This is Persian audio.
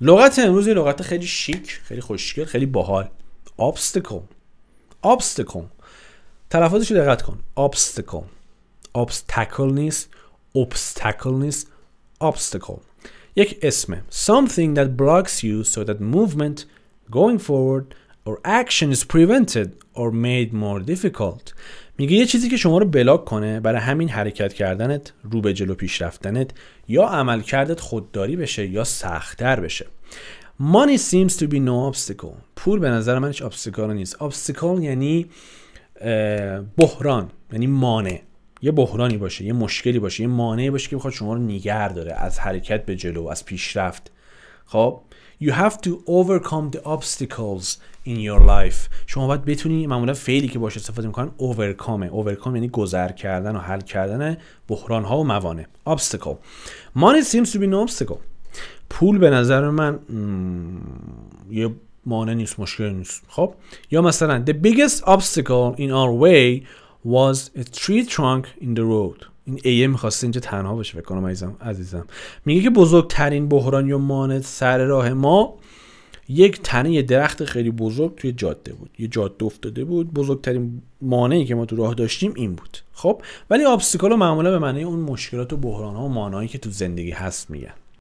لغت امروز لغت خیلی شیک خیلی خوشگل خیلی باحال obstacle obstacle تلفظش رو دقت کن obstacle obstacle نیست obstacle نیست obstacle یک اسمه something that blocks you so that movement going forward or action is prevented or made more difficult میگه یه چیزی که شما رو بلاک کنه برای همین حرکت کردنت رو به جلو پیش رفتنت یا عمل کردت خودداری بشه یا سختتر بشه Money seems to be no obstacle پول به نظر من هیچ obstacle نیست obstacle یعنی بحران یعنی مانع یه بحرانی باشه یه مشکلی باشه یه مانعی باشه که بخواد شما رو نیگر داره از حرکت به جلو از پیشرفت خب you have to overcome the obstacles in your life شما باید بتونی معمولا فعلی که باشه استفاده میکنن overcome overcome یعنی گذر کردن و حل کردن بحران ها و موانع obstacle money seems to be no obstacle پول به نظر من یه مانع نیست مشکل نیست خب یا مثلا the biggest obstacle in our way was a tree trunk in the road این ایه میخواسته اینجا تنها باشه فکر عزیزم عزیزم میگه که بزرگترین بحران یا مانع سر راه ما یک تنه یه درخت خیلی بزرگ توی جاده بود یه جاده افتاده بود بزرگترین مانعی که ما تو راه داشتیم این بود خب ولی آبستیکل معمولا به معنی اون مشکلات و بحران ها و مانعی که تو زندگی هست میگن